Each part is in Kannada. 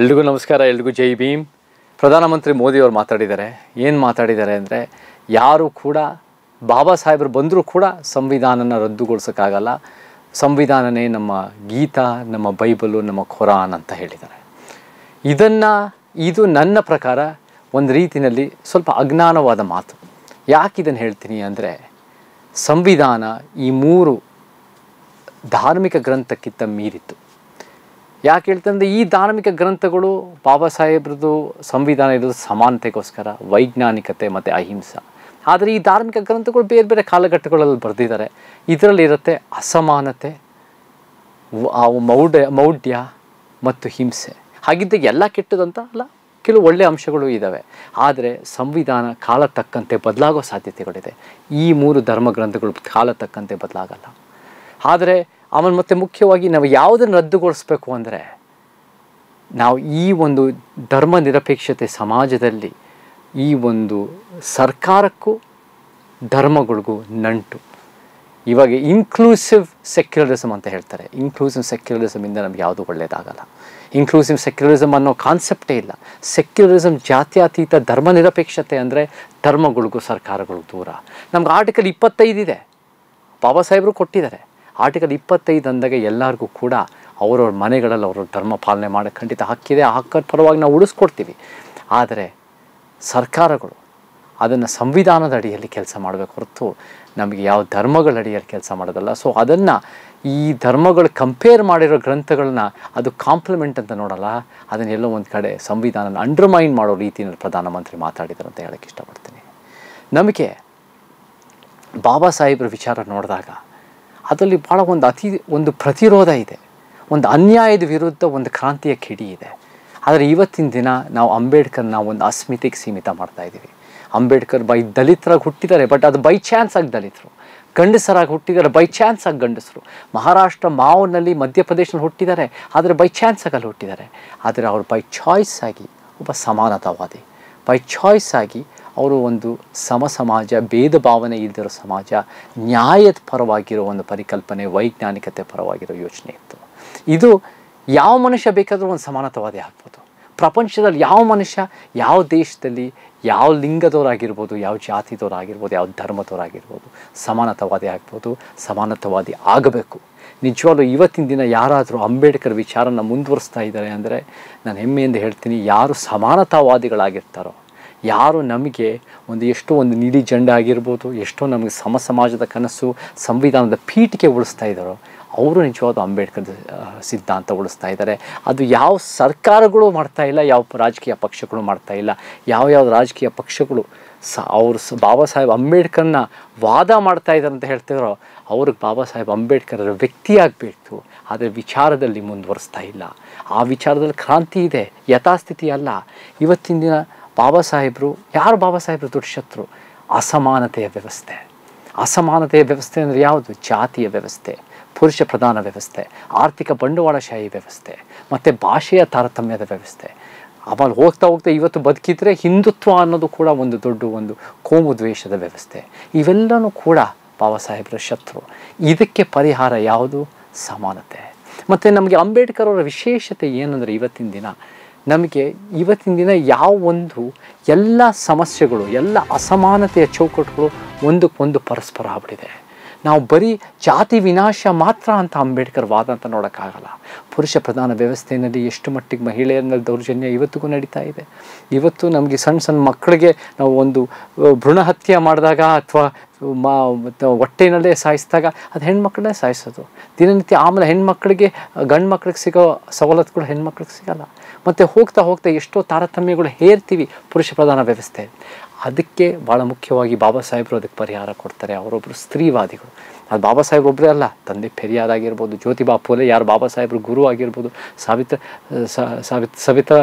ಎಲ್ರಿಗೂ ನಮಸ್ಕಾರ ಎಲ್ರಿಗೂ ಜೈ ಭೀಮ್ ಪ್ರಧಾನಮಂತ್ರಿ ಮೋದಿಯವರು ಮಾತಾಡಿದ್ದಾರೆ ಏನು ಮಾತಾಡಿದ್ದಾರೆ ಅಂದರೆ ಯಾರು ಕೂಡ ಬಾಬಾ ಸಾಹೇಬರು ಬಂದರೂ ಕೂಡ ಸಂವಿಧಾನನ ರದ್ದುಗೊಳಿಸೋಕ್ಕಾಗಲ್ಲ ಸಂವಿಧಾನನೇ ನಮ್ಮ ಗೀತಾ ನಮ್ಮ ಬೈಬಲು ನಮ್ಮ ಖುರಾನ್ ಅಂತ ಹೇಳಿದ್ದಾರೆ ಇದನ್ನು ಇದು ನನ್ನ ಪ್ರಕಾರ ಒಂದು ರೀತಿಯಲ್ಲಿ ಸ್ವಲ್ಪ ಅಜ್ಞಾನವಾದ ಮಾತು ಯಾಕೆ ಇದನ್ನು ಹೇಳ್ತೀನಿ ಅಂದರೆ ಸಂವಿಧಾನ ಈ ಮೂರು ಧಾರ್ಮಿಕ ಗ್ರಂಥಕ್ಕಿಂತ ಮೀರಿತ್ತು ಯಾಕೆ ಹೇಳ್ತಂದ್ರೆ ಈ ಧಾರ್ಮಿಕ ಗ್ರಂಥಗಳು ಬಾಬಾ ಸಾಹೇಬ್ರದ್ದು ಸಂವಿಧಾನ ಇರೋದು ಸಮಾನತೆಗೋಸ್ಕರ ವೈಜ್ಞಾನಿಕತೆ ಮತ್ತು ಅಹಿಂಸೆ ಆದರೆ ಈ ಧಾರ್ಮಿಕ ಗ್ರಂಥಗಳು ಬೇರೆ ಬೇರೆ ಕಾಲಘಟ್ಟಗಳಲ್ಲಿ ಬರೆದಿದ್ದಾರೆ ಇದರಲ್ಲಿರುತ್ತೆ ಅಸಮಾನತೆ ಮೌಢ್ಯ ಮೌಢ್ಯ ಮತ್ತು ಹಿಂಸೆ ಹಾಗಿದ್ದಾಗ ಎಲ್ಲ ಕೆಟ್ಟದಂತ ಅಲ್ಲ ಕೆಲವು ಒಳ್ಳೆಯ ಅಂಶಗಳು ಇದ್ದಾವೆ ಆದರೆ ಸಂವಿಧಾನ ಕಾಲ ತಕ್ಕಂತೆ ಬದಲಾಗೋ ಸಾಧ್ಯತೆಗಳಿದೆ ಈ ಮೂರು ಧರ್ಮ ಗ್ರಂಥಗಳು ಕಾಲ ತಕ್ಕಂತೆ ಬದಲಾಗಲ್ಲ ಆದರೆ ಆಮೇಲೆ ಮತ್ತು ಮುಖ್ಯವಾಗಿ ನಾವು ಯಾವುದನ್ನು ರದ್ದುಗೊಳಿಸ್ಬೇಕು ಅಂದರೆ ನಾವು ಈ ಒಂದು ಧರ್ಮ ನಿರಪೇಕ್ಷತೆ ಸಮಾಜದಲ್ಲಿ ಈ ಒಂದು ಸರ್ಕಾರಕ್ಕೂ ಧರ್ಮಗಳಿಗೂ ನಂಟು ಇವಾಗ ಇನ್ಕ್ಲೂಸಿವ್ ಸೆಕ್ಯುಲರಿಸಮ್ ಅಂತ ಹೇಳ್ತಾರೆ ಇನ್ಕ್ಲೂಸಿವ್ ಇಂದ ನಮ್ಗೆ ಯಾವುದು ಒಳ್ಳೆಯದಾಗಲ್ಲ ಇನ್ಕ್ಲೂಸಿವ್ ಸೆಕ್ಯುಲರಿಸಮ್ ಅನ್ನೋ ಕಾನ್ಸೆಪ್ಟೇ ಇಲ್ಲ ಸೆಕ್ಯುಲರಿಸಮ್ ಜಾತ್ಯಾತೀತ ಧರ್ಮ ನಿರಪೇಕ್ಷತೆ ಅಂದರೆ ಧರ್ಮಗಳಿಗೂ ಸರ್ಕಾರಗಳಿಗೂ ದೂರ ನಮ್ಗೆ ಆರ್ಟಿಕಲ್ ಇಪ್ಪತ್ತೈದಿದೆ ಬಾಬಾ ಸಾಹೇಬರು ಕೊಟ್ಟಿದ್ದಾರೆ ಆರ್ಟಿಕಲ್ ಇಪ್ಪತ್ತೈದು ಅಂದಾಗ ಎಲ್ಲರಿಗೂ ಕೂಡ ಅವರವ್ರ ಮನೆಗಳಲ್ಲಿ ಅವರು ಧರ್ಮ ಪಾಲನೆ ಮಾಡೋಕ್ಕೆ ಖಂಡಿತ ಹಕ್ಕಿದೆ ಆ ಹಕ್ಕದ ಪರವಾಗಿ ನಾವು ಉಳಿಸ್ಕೊಡ್ತೀವಿ ಆದರೆ ಸರ್ಕಾರಗಳು ಅದನ್ನು ಸಂವಿಧಾನದ ಅಡಿಯಲ್ಲಿ ಕೆಲಸ ಮಾಡಬೇಕು ಹೊರತು ನಮಗೆ ಯಾವ ಧರ್ಮಗಳ ಅಡಿಯಲ್ಲಿ ಕೆಲಸ ಮಾಡೋದಲ್ಲ ಸೊ ಅದನ್ನು ಈ ಧರ್ಮಗಳು ಕಂಪೇರ್ ಮಾಡಿರೋ ಗ್ರಂಥಗಳನ್ನ ಅದು ಕಾಂಪ್ಲಿಮೆಂಟ್ ಅಂತ ನೋಡಲ್ಲ ಅದನ್ನೆಲ್ಲೋ ಒಂದು ಕಡೆ ಸಂವಿಧಾನನ ಅಂಡರ್ಮೈನ್ ಮಾಡೋ ರೀತಿಯಲ್ಲಿ ಪ್ರಧಾನಮಂತ್ರಿ ಮಾತಾಡಿದರು ಅಂತ ಹೇಳೋಕ್ಕೆ ಇಷ್ಟಪಡ್ತೀನಿ ನಮಗೆ ಬಾಬಾ ಸಾಹೇಬ್ರ ವಿಚಾರ ನೋಡಿದಾಗ ಅದರಲ್ಲಿ ಭಾಳ ಒಂದು ಅತಿ ಒಂದು ಪ್ರತಿರೋಧ ಇದೆ ಒಂದು ಅನ್ಯಾಯದ ವಿರುದ್ಧ ಒಂದು ಕ್ರಾಂತಿಯ ಕಿಡಿ ಇದೆ ಆದರೆ ಇವತ್ತಿನ ದಿನ ನಾವು ಅಂಬೇಡ್ಕರ್ನ ಒಂದು ಅಸ್ಮಿತೆಗೆ ಸೀಮಿತ ಮಾಡ್ತಾ ಇದ್ದೀವಿ ಅಂಬೇಡ್ಕರ್ ಬೈ ದಲಿತರಾಗಿ ಹುಟ್ಟಿದ್ದಾರೆ ಬಟ್ ಅದು ಬೈ ಚಾನ್ಸ್ ಆಗಿ ದಲಿತರು ಗಂಡಸರಾಗಿ ಹುಟ್ಟಿದ್ದಾರೆ ಬೈ ಚಾನ್ಸ್ ಆಗಿ ಗಂಡಸರು ಮಹಾರಾಷ್ಟ್ರ ಮಾವನಲ್ಲಿ ಮಧ್ಯಪ್ರದೇಶದಲ್ಲಿ ಹುಟ್ಟಿದ್ದಾರೆ ಆದರೆ ಬೈ ಚಾನ್ಸ್ ಆಗಲ್ಲಿ ಹುಟ್ಟಿದ್ದಾರೆ ಆದರೆ ಅವರು ಬೈ ಚಾಯ್ಸ್ ಆಗಿ ಒಬ್ಬ ಸಮಾನತಾವಾದಿ ಬೈ ಚಾಯ್ಸ್ ಆಗಿ ಅವರು ಒಂದು ಸಮ ಸಮಾಜ ಭೇದ ಭಾವನೆ ಇಲ್ಲದಿರೋ ಸಮಾಜ ನ್ಯಾಯದ ಪರವಾಗಿರೋ ಒಂದು ಪರಿಕಲ್ಪನೆ ವೈಜ್ಞಾನಿಕತೆ ಪರವಾಗಿರೋ ಯೋಚನೆ ಇತ್ತು ಇದು ಯಾವ ಮನುಷ್ಯ ಬೇಕಾದರೂ ಒಂದು ಸಮಾನತವಾದಿ ಆಗ್ಬೋದು ಪ್ರಪಂಚದಲ್ಲಿ ಯಾವ ಮನುಷ್ಯ ಯಾವ ದೇಶದಲ್ಲಿ ಯಾವ ಲಿಂಗದವರಾಗಿರ್ಬೋದು ಯಾವ ಜಾತಿದವರಾಗಿರ್ಬೋದು ಯಾವ ಧರ್ಮದವರಾಗಿರ್ಬೋದು ಸಮಾನತವಾದಿ ಆಗ್ಬೋದು ಸಮಾನತವಾದಿ ಆಗಬೇಕು ನಿಜವಾಗ್ಲೂ ಇವತ್ತಿನ ದಿನ ಯಾರಾದರೂ ಅಂಬೇಡ್ಕರ್ ವಿಚಾರನ ಮುಂದುವರಿಸ್ತಾ ಇದ್ದಾರೆ ಅಂದರೆ ನಾನು ಹೆಮ್ಮೆಯಿಂದ ಹೇಳ್ತೀನಿ ಯಾರು ಸಮಾನತಾವಾದಿಗಳಾಗಿರ್ತಾರೋ ಯಾರು ನಮಗೆ ಒಂದು ಎಷ್ಟೋ ಒಂದು ನಿಧಿ ಜಂಡ ಆಗಿರ್ಬೋದು ಎಷ್ಟೋ ನಮಗೆ ಸಮ ಸಮಾಜದ ಕನಸು ಸಂವಿಧಾನದ ಪೀಠಿಗೆ ಉಳಿಸ್ತಾ ಇದ್ದಾರೋ ಅವರು ನಿಜವಾದ ಅಂಬೇಡ್ಕರ್ ಸಿದ್ಧಾಂತ ಉಳಿಸ್ತಾ ಇದ್ದಾರೆ ಅದು ಯಾವ ಸರ್ಕಾರಗಳು ಮಾಡ್ತಾ ಇಲ್ಲ ಯಾವ ರಾಜಕೀಯ ಪಕ್ಷಗಳು ಮಾಡ್ತಾ ಇಲ್ಲ ಯಾವ ಯಾವ ರಾಜಕೀಯ ಪಕ್ಷಗಳು ಸ ಅವರು ಸ ಬಾಬಾ ಸಾಹೇಬ್ ಅಂಬೇಡ್ಕರ್ನ ವಾದ ಮಾಡ್ತಾ ಇದ್ದಾರೆ ಅಂತ ಹೇಳ್ತಿದ್ರು ಅವ್ರಿಗೆ ಬಾಬಾ ಸಾಹೇಬ್ ಅಂಬೇಡ್ಕರ ವ್ಯಕ್ತಿಯಾಗಬೇಕು ಆದರೆ ವಿಚಾರದಲ್ಲಿ ಮುಂದುವರಿಸ್ತಾ ಇಲ್ಲ ಆ ವಿಚಾರದಲ್ಲಿ ಕ್ರಾಂತಿ ಇದೆ ಯಥಾಸ್ಥಿತಿ ಅಲ್ಲ ಇವತ್ತಿನ ದಿನ ಬಾಬಾ ಸಾಹೇಬರು ಯಾರು ಬಾಬಾ ಸಾಹೇಬರು ದೊಡ್ಡ ಶತ್ರು ಅಸಮಾನತೆಯ ವ್ಯವಸ್ಥೆ ಅಸಮಾನತೆಯ ವ್ಯವಸ್ಥೆ ಅಂದರೆ ಯಾವುದು ಜಾತಿಯ ವ್ಯವಸ್ಥೆ ಪುರುಷ ಪ್ರಧಾನ ವ್ಯವಸ್ಥೆ ಆರ್ಥಿಕ ಬಂಡವಾಳಶಾಹಿ ವ್ಯವಸ್ಥೆ ಮತ್ತು ಭಾಷೆಯ ತಾರತಮ್ಯದ ವ್ಯವಸ್ಥೆ ಆಮೇಲೆ ಹೋಗ್ತಾ ಹೋಗ್ತಾ ಇವತ್ತು ಬದುಕಿದ್ರೆ ಹಿಂದುತ್ವ ಅನ್ನೋದು ಕೂಡ ಒಂದು ದೊಡ್ಡ ಒಂದು ಕೋಮು ದ್ವೇಷದ ವ್ಯವಸ್ಥೆ ಇವೆಲ್ಲವೂ ಕೂಡ ಬಾಬಾ ಸಾಹೇಬರ ಶತ್ರು ಇದಕ್ಕೆ ಪರಿಹಾರ ಯಾವುದು ಸಮಾನತೆ ಮತ್ತು ನಮಗೆ ಅಂಬೇಡ್ಕರ್ ಅವರ ವಿಶೇಷತೆ ಏನಂದರೆ ಇವತ್ತಿನ ದಿನ ನಮಗೆ ಇವತ್ತಿನ ದಿನ ಯಾವ ಒಂದು ಎಲ್ಲ ಸಮಸ್ಯೆಗಳು ಎಲ್ಲ ಅಸಮಾನತೆಯ ಚೌಕಟ್ಟುಗಳು ಒಂದಕ್ಕೊಂದು ಪರಸ್ಪರ ಆಗ್ಬಿಟ್ಟಿದೆ ನಾವು ಬರೀ ಜಾತಿ ವಿನಾಶ ಮಾತ್ರ ಅಂತ ಅಂಬೇಡ್ಕರ್ ವಾದ ಅಂತ ನೋಡೋಕ್ಕಾಗಲ್ಲ ಪುರುಷ ಪ್ರಧಾನ ವ್ಯವಸ್ಥೆಯಲ್ಲಿ ಎಷ್ಟು ಮಟ್ಟಿಗೆ ಮಹಿಳೆಯರ ದೌರ್ಜನ್ಯ ಇವತ್ತಿಗೂ ನಡೀತಾ ಇದೆ ಇವತ್ತು ನಮಗೆ ಸಣ್ಣ ಸಣ್ಣ ಮಕ್ಕಳಿಗೆ ನಾವು ಒಂದು ಭ್ರೂಣ ಹತ್ಯೆ ಮಾಡಿದಾಗ ಅಥವಾ ಮಾ ಹೊಟ್ಟೆನಲ್ಲೇ ಸಾಯಿಸಿದಾಗ ಅದು ಹೆಣ್ಮಕ್ಳನ್ನೇ ಸಾಯಿಸೋದು ದಿನನಿತ್ಯ ಆಮೇಲೆ ಹೆಣ್ಮಕ್ಳಿಗೆ ಗಂಡು ಮಕ್ಳಿಗೆ ಸಿಗೋ ಸವಲತ್ತುಗಳು ಹೆಣ್ಮಕ್ಳಿಗೆ ಸಿಗೋಲ್ಲ ಮತ್ತು ಹೋಗ್ತಾ ಹೋಗ್ತಾ ಎಷ್ಟೋ ತಾರತಮ್ಯಗಳು ಹೇರ್ತೀವಿ ಪುರುಷ ಪ್ರಧಾನ ವ್ಯವಸ್ಥೆ ಅದಕ್ಕೆ ಭಾಳ ಮುಖ್ಯವಾಗಿ ಬಾಬಾ ಸಾಹೇಬರು ಅದಕ್ಕೆ ಪರಿಹಾರ ಕೊಡ್ತಾರೆ ಅವರೊಬ್ಬರು ಸ್ತ್ರೀವಾದಿಗಳು ಅದು ಬಾಬಾ ಸಾಹೇಬ್ ಒಬ್ಬರೇ ಅಲ್ಲ ತಂದೆ ಪೆರಿಯಾರ್ ಆಗಿರ್ಬೋದು ಜ್ಯೋತಿಬಾ ಫೂಲೆ ಯಾರು ಬಾಬಾ ಸಾಹೇಬ್ರ ಗುರು ಆಗಿರ್ಬೋದು ಸಾವಿತ್ರ ಸಾವಿತ್ ಸವಿತಾ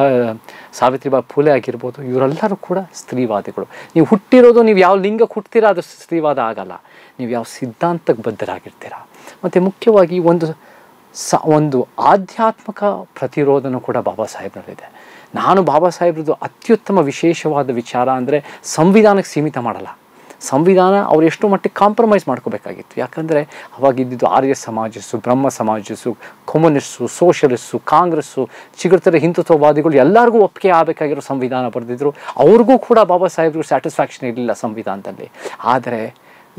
ಸಾವಿತ್ರಿಬಾ ಫೂಲೆ ಆಗಿರ್ಬೋದು ಇವರೆಲ್ಲರೂ ಕೂಡ ಸ್ತ್ರೀವಾದಿಗಳು ನೀವು ಹುಟ್ಟಿರೋದು ನೀವು ಯಾವ ಲಿಂಗಕ್ಕೆ ಹುಟ್ತೀರಾ ಅದು ಸ್ತ್ರೀವಾದ ಆಗಲ್ಲ ನೀವು ಯಾವ ಸಿದ್ಧಾಂತಕ್ಕೆ ಬದ್ಧರಾಗಿರ್ತೀರ ಮತ್ತು ಮುಖ್ಯವಾಗಿ ಒಂದು ಸ ಒಂದು ಆಧ್ಯಾತ್ಮಿಕ ಪ್ರತಿರೋಧನೂ ಕೂಡ ಬಾಬಾ ಸಾಹೇಬ್ನಲ್ಲಿದೆ ನಾನು ಬಾಬಾ ಸಾಹೇಬ್ರದ್ದು ಅತ್ಯುತ್ತಮ ವಿಶೇಷವಾದ ವಿಚಾರ ಅಂದರೆ ಸಂವಿಧಾನಕ್ಕೆ ಸೀಮಿತ ಮಾಡಲ್ಲ ಸಂವಿಧಾನ ಅವರು ಎಷ್ಟು ಮಟ್ಟಿಗೆ ಕಾಂಪ್ರಮೈಸ್ ಮಾಡ್ಕೋಬೇಕಾಗಿತ್ತು ಯಾಕಂದರೆ ಅವಾಗಿದ್ದು ಆರ್ಯ ಸಮಾಜಸ್ಸು ಬ್ರಹ್ಮ ಸಮಾಜಸ್ಸು ಕಮ್ಯುನಿಸ್ಟು ಸೋಷಲಿಸ್ಟು ಕಾಂಗ್ರೆಸ್ಸು ಚಿಗುರ್ತರ ಹಿಂದುತ್ವವಾದಿಗಳು ಎಲ್ಲರಿಗೂ ಒಪ್ಪಿಗೆ ಆಗಬೇಕಾಗಿರೋ ಸಂವಿಧಾನ ಬರೆದಿದ್ರು ಅವ್ರಿಗೂ ಕೂಡ ಬಾಬಾ ಸಾಹೇಬ್ರಿಗೆ ಸ್ಯಾಟಿಸ್ಫ್ಯಾಕ್ಷನ್ ಇರಲಿಲ್ಲ ಸಂವಿಧಾನದಲ್ಲಿ ಆದರೆ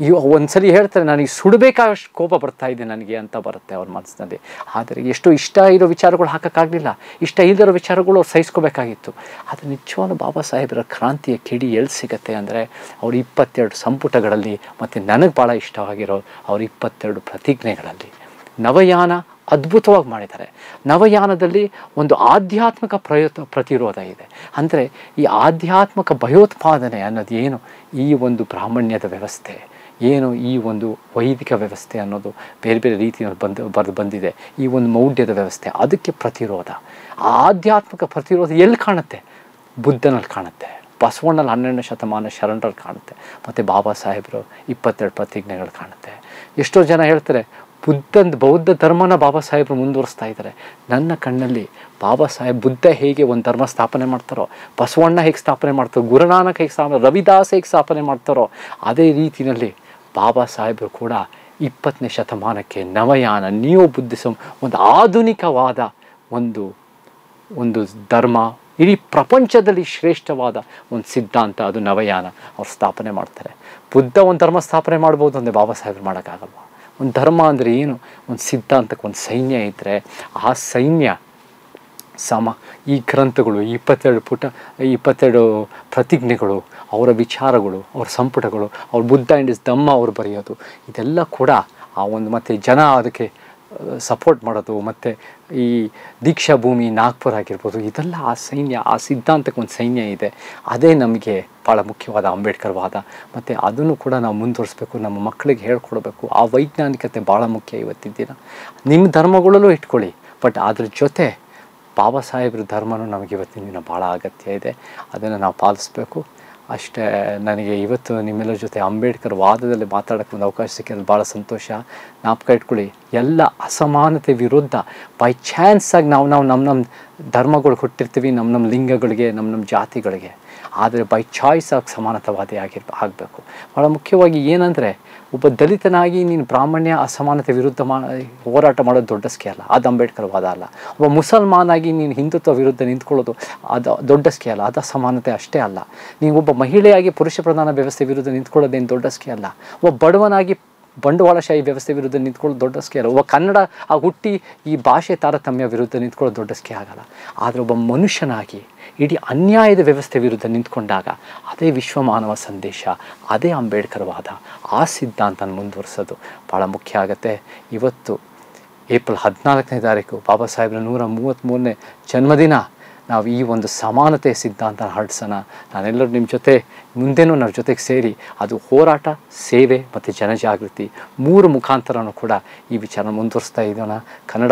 ಇವು ಒಂದ್ಸಲಿ ಹೇಳ್ತಾರೆ ನನಗೆ ಸುಡಬೇಕಾದಷ್ಟು ಕೋಪ ಬರ್ತಾ ಇದೆ ನನಗೆ ಅಂತ ಬರುತ್ತೆ ಅವ್ರ ಮನಸ್ಸಿನಲ್ಲಿ ಆದರೆ ಎಷ್ಟು ಇಷ್ಟ ಇರೋ ವಿಚಾರಗಳು ಹಾಕೋಕ್ಕಾಗಲಿಲ್ಲ ಇಷ್ಟ ಇಲ್ಲದಿರೋ ವಿಚಾರಗಳು ಅವ್ರು ಸಹಿಸ್ಕೋಬೇಕಾಗಿತ್ತು ಆದರೆ ನಿಜವಾಗ್ಲೂ ಬಾಬಾ ಸಾಹೇಬರ ಕ್ರಾಂತಿಯ ಕಿಡಿ ಎಲ್ಲಿ ಸಿಗುತ್ತೆ ಅಂದರೆ ಅವ್ರ ಇಪ್ಪತ್ತೆರಡು ಸಂಪುಟಗಳಲ್ಲಿ ಮತ್ತು ನನಗೆ ಭಾಳ ಇಷ್ಟವಾಗಿರೋ ಅವ್ರ ಇಪ್ಪತ್ತೆರಡು ಪ್ರತಿಜ್ಞೆಗಳಲ್ಲಿ ನವಯಾನ ಅದ್ಭುತವಾಗಿ ಮಾಡಿದ್ದಾರೆ ನವಯಾನದಲ್ಲಿ ಒಂದು ಆಧ್ಯಾತ್ಮಿಕ ಪ್ರಯೋತ್ ಪ್ರತಿರೋಧ ಇದೆ ಅಂದರೆ ಈ ಆಧ್ಯಾತ್ಮಿಕ ಭಯೋತ್ಪಾದನೆ ಅನ್ನೋದು ಏನು ಈ ಒಂದು ಬ್ರಾಹ್ಮಣ್ಯದ ವ್ಯವಸ್ಥೆ ಏನು ಈ ಒಂದು ವೈದಿಕ ವ್ಯವಸ್ಥೆ ಅನ್ನೋದು ಬೇರೆ ಬೇರೆ ರೀತಿಯಲ್ಲಿ ಬಂದು ಬರೆದು ಬಂದಿದೆ ಈ ಒಂದು ಮೌಢ್ಯದ ವ್ಯವಸ್ಥೆ ಅದಕ್ಕೆ ಪ್ರತಿರೋಧ ಆಧ್ಯಾತ್ಮಿಕ ಪ್ರತಿರೋಧ ಎಲ್ಲಿ ಕಾಣುತ್ತೆ ಬುದ್ಧನಲ್ಲಿ ಕಾಣುತ್ತೆ ಬಸವಣ್ಣಲ್ಲಿ ಹನ್ನೆರಡನೇ ಶತಮಾನ ಶರಣರಲ್ಲಿ ಕಾಣುತ್ತೆ ಮತ್ತು ಬಾಬಾ ಸಾಹೇಬರು ಇಪ್ಪತ್ತೆರಡು ಪ್ರತಿಜ್ಞೆಗಳು ಕಾಣುತ್ತೆ ಎಷ್ಟೋ ಜನ ಹೇಳ್ತಾರೆ ಬುದ್ಧನ ಬೌದ್ಧ ಧರ್ಮನ ಬಾಬಾ ಸಾಹೇಬರು ಮುಂದುವರಿಸ್ತಾ ಇದ್ದಾರೆ ನನ್ನ ಕಣ್ಣಲ್ಲಿ ಬಾಬಾ ಸಾಹೇಬ್ ಬುದ್ಧ ಹೇಗೆ ಒಂದು ಧರ್ಮ ಸ್ಥಾಪನೆ ಮಾಡ್ತಾರೋ ಬಸವಣ್ಣ ಹೇಗೆ ಸ್ಥಾಪನೆ ಮಾಡ್ತಾರೋ ಗುರುನಾನಕ್ ಹೇಗೆ ಸ್ಥಾಪನೆ ರವಿದಾಸ್ ಹೇಗೆ ಸ್ಥಾಪನೆ ಮಾಡ್ತಾರೋ ಅದೇ ರೀತಿಯಲ್ಲಿ ಬಾಬಾ ಸಾಹೇಬರು ಕೂಡ ಇಪ್ಪತ್ತನೇ ಶತಮಾನಕ್ಕೆ ನವಯಾನ ನೀವು ಬುದ್ಧಿಸಂ ಒಂದು ಆಧುನಿಕವಾದ ಒಂದು ಒಂದು ಧರ್ಮ ಇಡೀ ಪ್ರಪಂಚದಲ್ಲಿ ಶ್ರೇಷ್ಠವಾದ ಒಂದು ಸಿದ್ಧಾಂತ ಅದು ನವಯಾನ ಅವ್ರು ಸ್ಥಾಪನೆ ಮಾಡ್ತಾರೆ ಬುದ್ಧ ಒಂದು ಧರ್ಮ ಸ್ಥಾಪನೆ ಮಾಡ್ಬೋದು ಅಂದರೆ ಬಾಬಾ ಸಾಹೇಬರು ಮಾಡೋಕ್ಕಾಗಲ್ವ ಒಂದು ಧರ್ಮ ಅಂದರೆ ಏನು ಒಂದು ಸಿದ್ಧಾಂತಕ್ಕೆ ಒಂದು ಸೈನ್ಯ ಇದ್ದರೆ ಆ ಸೈನ್ಯ ಸಮ ಈ ಗ್ರಂಥಗಳು ಇಪ್ಪತ್ತೆರಡು ಪುಟ ಇಪ್ಪತ್ತೆರಡು ಪ್ರತಿಜ್ಞೆಗಳು ಅವರ ವಿಚಾರಗಳು ಅವರ ಸಂಪುಟಗಳು ಅವ್ರ ಬುದ್ಧ ಆ್ಯಂಡ್ ಇಸ್ ದಮ್ಮ ಅವ್ರು ಬರೆಯೋದು ಇದೆಲ್ಲ ಕೂಡ ಆ ಒಂದು ಮತ್ತು ಜನ ಅದಕ್ಕೆ ಸಪೋರ್ಟ್ ಮಾಡೋದು ಮತ್ತು ಈ ದೀಕ್ಷಾ ಭೂಮಿ ನಾಗ್ಪುರ್ ಆಗಿರ್ಬೋದು ಇದೆಲ್ಲ ಆ ಸೈನ್ಯ ಆ ಸಿದ್ಧಾಂತಕ್ಕೆ ಒಂದು ಸೈನ್ಯ ಇದೆ ಅದೇ ನಮಗೆ ಭಾಳ ಮುಖ್ಯವಾದ ಅಂಬೇಡ್ಕರ್ ವಾದ ಮತ್ತು ಅದನ್ನು ಕೂಡ ನಾವು ಮುಂದುವರಿಸ್ಬೇಕು ನಮ್ಮ ಮಕ್ಕಳಿಗೆ ಹೇಳ್ಕೊಡ್ಬೇಕು ಆ ವೈಜ್ಞಾನಿಕತೆ ಭಾಳ ಮುಖ್ಯ ಇವತ್ತಿನ ದಿನ ನಿಮ್ಮ ಧರ್ಮಗಳಲ್ಲೂ ಇಟ್ಕೊಳ್ಳಿ ಬಟ್ ಅದ್ರ ಜೊತೆ ಬಾಬಾ ಸಾಹೇಬ್ರ ಧರ್ಮನೂ ನಮಗೆ ಇವತ್ತಿನ ದಿನ ಭಾಳ ಅಗತ್ಯ ಇದೆ ಅದನ್ನು ನಾವು ಪಾಲಿಸ್ಬೇಕು ಅಷ್ಟೇ ನನಗೆ ಇವತ್ತು ನಿಮ್ಮೆಲ್ಲರ ಜೊತೆ ಅಂಬೇಡ್ಕರ್ ವಾದದಲ್ಲಿ ಮಾತಾಡೋಕ್ಕೆ ಒಂದು ಅವಕಾಶ ಸಿಕ್ಕಿರೋದು ಭಾಳ ಸಂತೋಷ ನಾಪ್ಕ ಇಟ್ಕೊಳ್ಳಿ ಎಲ್ಲ ಅಸಮಾನತೆ ವಿರುದ್ಧ ಬೈ ಚಾನ್ಸಾಗಿ ನಾವು ನಾವು ನಮ್ಮ ನಮ್ಮ ಧರ್ಮಗಳು ಹುಟ್ಟಿರ್ತೀವಿ ನಮ್ಮ ನಮ್ಮ ಲಿಂಗಗಳಿಗೆ ನಮ್ಮ ನಮ್ಮ ಜಾತಿಗಳಿಗೆ ಆದರೆ ಬೈ ಚಾಯ್ಸ್ ಆಗಿ ಸಮಾನತಾವಾದಿ ಆಗಿರ್ ಆಗಬೇಕು ಭಾಳ ಮುಖ್ಯವಾಗಿ ಏನಂದರೆ ಒಬ್ಬ ದಲಿತನಾಗಿ ನೀನು ಬ್ರಾಹ್ಮಣ್ಯ ಅಸಮಾನತೆ ವಿರುದ್ಧ ಮಾ ಹೋರಾಟ ಮಾಡೋದು ದೊಡ್ಡ ಅಲ್ಲ ಅದು ಅಂಬೇಡ್ಕರ್ ವಾದ ಅಲ್ಲ ಒಬ್ಬ ಮುಸಲ್ಮಾನಾಗಿ ನೀನು ಹಿಂದುತ್ವ ವಿರುದ್ಧ ನಿಂತ್ಕೊಳ್ಳೋದು ಅದು ದೊಡ್ಡ ಅಲ್ಲ ಅದು ಅಸಮಾನತೆ ಅಷ್ಟೇ ಅಲ್ಲ ನೀವು ಒಬ್ಬ ಮಹಿಳೆಯಾಗಿ ಪುರುಷ ಪ್ರಧಾನ ವ್ಯವಸ್ಥೆ ವಿರುದ್ಧ ನಿಂತ್ಕೊಳ್ಳೋದೇನು ದೊಡ್ಡ ಸ್ಕೇಲ್ ಅಲ್ಲ ಒಬ್ಬ ಬಡವನಾಗಿ ಬಂಡವಾಳಶಾಹಿ ವ್ಯವಸ್ಥೆ ವಿರುದ್ಧ ನಿಂತ್ಕೊಳ್ಳೋ ದೊಡ್ಡ ಅಲ್ಲ ಒಬ್ಬ ಕನ್ನಡ ಆ ಹುಟ್ಟಿ ಈ ಭಾಷೆ ತಾರತಮ್ಯ ವಿರುದ್ಧ ನಿಂತ್ಕೊಳ್ಳೋ ಸ್ಕೇ ಆಗಲ್ಲ ಆದರೆ ಒಬ್ಬ ಮನುಷ್ಯನಾಗಿ ಇಡೀ ಅನ್ಯಾಯದ ವ್ಯವಸ್ಥೆ ವಿರುದ್ಧ ನಿಂತ್ಕೊಂಡಾಗ ಅದೇ ವಿಶ್ವ ಮಾನವ ಸಂದೇಶ ಅದೇ ಅಂಬೇಡ್ಕರ್ ವಾದ ಆ ಸಿದ್ಧಾಂತನ ಮುಂದುವರಿಸೋದು ಭಾಳ ಮುಖ್ಯ ಆಗುತ್ತೆ ಇವತ್ತು ಏಪ್ರಿಲ್ ಹದಿನಾಲ್ಕನೇ ತಾರೀಕು ಬಾಬಾ ಸಾಹೇಬ್ರ ನೂರ ಮೂವತ್ತ್ಮೂರನೇ ಜನ್ಮದಿನ ನಾವು ಈ ಒಂದು ಸಮಾನತೆ ಸಿದ್ಧಾಂತ ಹರಡಿಸೋಣ ನಾನೆಲ್ಲರೂ ನಿಮ್ಮ ಜೊತೆ ಮುಂದೆನೂ ನನ್ನ ಜೊತೆಗೆ ಸೇರಿ ಅದು ಹೋರಾಟ ಸೇವೆ ಮತ್ತು ಜನಜಾಗೃತಿ ಮೂರು ಮುಖಾಂತರನೂ ಕೂಡ ಈ ವಿಚಾರ ಮುಂದುವರಿಸ್ತಾ ಇದ್ದೋಣ ಕನ್ನಡ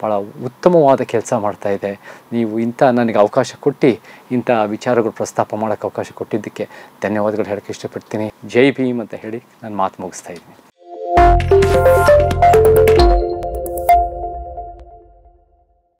ಭಾಳ ಉತ್ತಮವಾದ ಕೆಲಸ ಮಾಡ್ತಾ ಇದೆ ನೀವು ಇಂಥ ನನಗೆ ಅವಕಾಶ ಕೊಟ್ಟು ಇಂಥ ವಿಚಾರಗಳು ಪ್ರಸ್ತಾಪ ಮಾಡೋಕ್ಕೆ ಅವಕಾಶ ಕೊಟ್ಟಿದ್ದಕ್ಕೆ ಧನ್ಯವಾದಗಳು ಹೇಳೋಕ್ಕೆ ಇಷ್ಟಪಡ್ತೀನಿ ಜೈ ಭೀಮ್ ಅಂತ ಹೇಳಿ ನಾನು ಮಾತು ಮುಗಿಸ್ತಾ ಇದ್ದೀನಿ